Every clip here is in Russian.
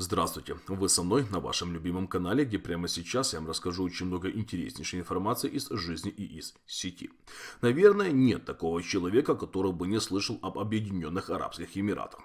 Здравствуйте, вы со мной на вашем любимом канале, где прямо сейчас я вам расскажу очень много интереснейшей информации из жизни и из сети. Наверное, нет такого человека, который бы не слышал об Объединенных Арабских Эмиратах.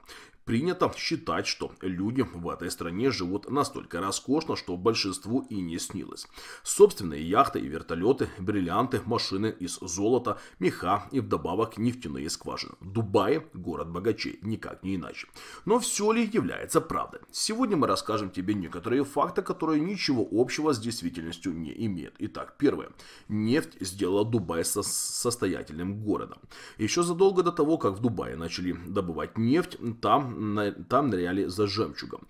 Принято считать, что люди в этой стране живут настолько роскошно, что большинству и не снилось. Собственные яхты и вертолеты, бриллианты, машины из золота, меха и вдобавок нефтяные скважины. Дубай – город богачей, никак не иначе. Но все ли является правдой? Сегодня мы расскажем тебе некоторые факты, которые ничего общего с действительностью не имеют. Итак, первое. Нефть сделала Дубай со состоятельным городом. Еще задолго до того, как в Дубае начали добывать нефть, там там, там ныряли за жемчугом.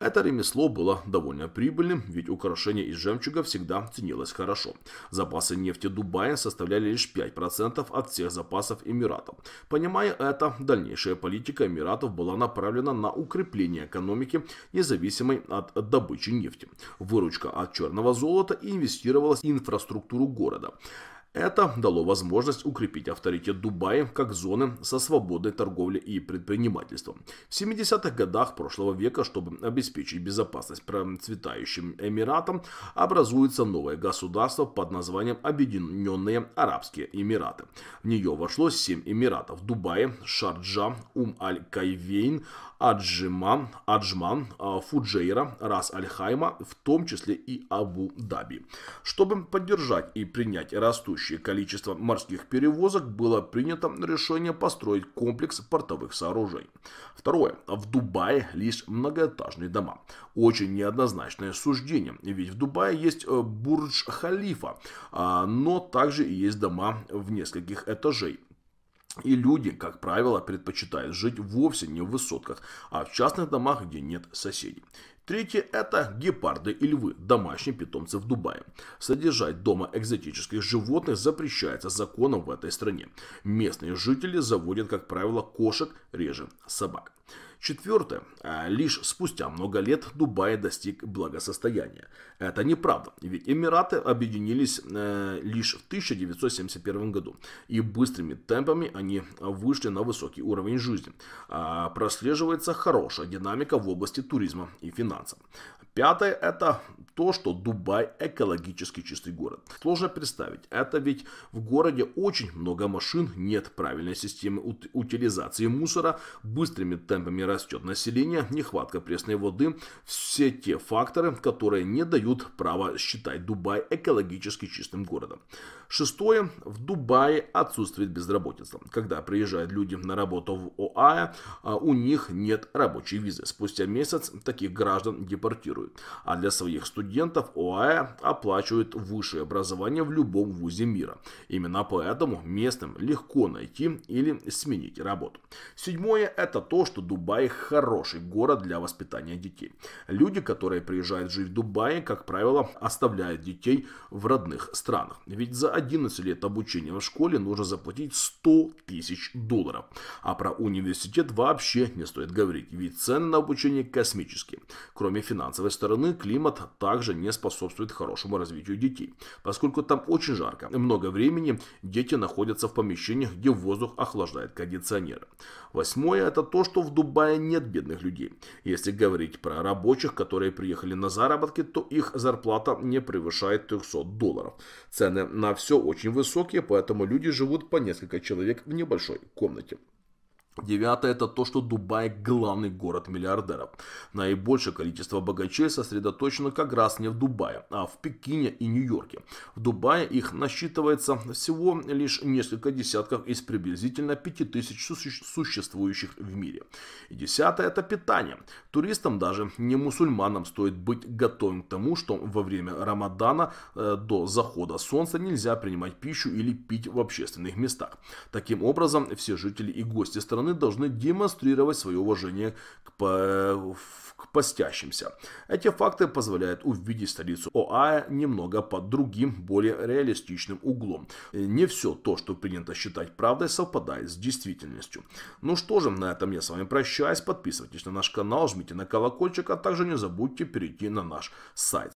Это ремесло было довольно прибыльным, ведь украшение из жемчуга всегда ценилось хорошо. Запасы нефти Дубая составляли лишь 5% от всех запасов Эмиратов. Понимая это, дальнейшая политика Эмиратов была направлена на укрепление экономики, независимой от добычи нефти. Выручка от черного золота инвестировалась в инфраструктуру города. Это дало возможность укрепить авторитет Дубая как зоны со свободной торговлей и предпринимательством. В 70-х годах прошлого века, чтобы обеспечить безопасность процветающим Эмиратам, образуется новое государство под названием Объединенные Арабские Эмираты. В нее вошло 7 Эмиратов – Дубай, Шарджа, Ум-Аль-Кайвейн, Аджима, Аджман, а, Фуджейра, Рас-Аль-Хайма, в том числе и Абу-Даби. Чтобы поддержать и принять растущую растущее количество морских перевозок было принято решение построить комплекс портовых сооружений. Второе. В Дубае лишь многоэтажные дома. Очень неоднозначное суждение, ведь в Дубае есть э, Бурдж-Халифа, а, но также есть дома в нескольких этажей. И люди, как правило, предпочитают жить вовсе не в высотках, а в частных домах, где нет соседей. Третье – это гепарды и львы, домашние питомцы в Дубае. Содержать дома экзотических животных запрещается законом в этой стране. Местные жители заводят, как правило, кошек, реже собак. Четвертое. А, лишь спустя много лет Дубай достиг благосостояния. Это неправда, ведь Эмираты объединились э, лишь в 1971 году, и быстрыми темпами они вышли на высокий уровень жизни. А прослеживается хорошая динамика в области туризма и финансов финансам. Пятое – это то, что Дубай – экологически чистый город. Сложно представить, это ведь в городе очень много машин, нет правильной системы ут утилизации мусора, быстрыми темпами растет население, нехватка пресной воды – все те факторы, которые не дают права считать Дубай экологически чистым городом. Шестое. В Дубае отсутствует безработица. Когда приезжают люди на работу в ОАЭ, а, у них нет рабочей визы. Спустя месяц таких граждан депортируют. А для своих студентов ОАЭ оплачивает высшее образование в любом вузе мира. Именно поэтому местным легко найти или сменить работу. Седьмое – это то, что Дубай – хороший город для воспитания детей. Люди, которые приезжают жить в Дубае, как правило, оставляют детей в родных странах. Ведь за 11 лет обучения в школе нужно заплатить 100 тысяч долларов. А про университет вообще не стоит говорить, ведь цены на обучение космические. Кроме финансовой стороны, климат также не способствует хорошему развитию детей, поскольку там очень жарко. Много времени дети находятся в помещениях, где воздух охлаждает кондиционеры. Восьмое – это то, что в Дубае нет бедных людей. Если говорить про рабочих, которые приехали на заработки, то их зарплата не превышает 300 долларов. Цены на все все очень высокие, поэтому люди живут по несколько человек в небольшой комнате. Девятое – это то, что Дубай – главный город миллиардеров. Наибольшее количество богачей сосредоточено как раз не в Дубае, а в Пекине и Нью-Йорке. В Дубае их насчитывается всего лишь несколько десятков из приблизительно 5000 суще существующих в мире. И десятое – это питание. Туристам, даже не мусульманам, стоит быть готовым к тому, что во время Рамадана э, до захода солнца нельзя принимать пищу или пить в общественных местах. Таким образом, все жители и гости страны стороны должны демонстрировать свое уважение к, по... к постящимся. Эти факты позволяют увидеть столицу ОАЭ немного под другим, более реалистичным углом. Э, не все то, что принято считать правдой, совпадает с действительностью. Ну что же, на этом я с вами прощаюсь. Подписывайтесь на наш канал, жмите на колокольчик, а также не забудьте перейти на наш сайт.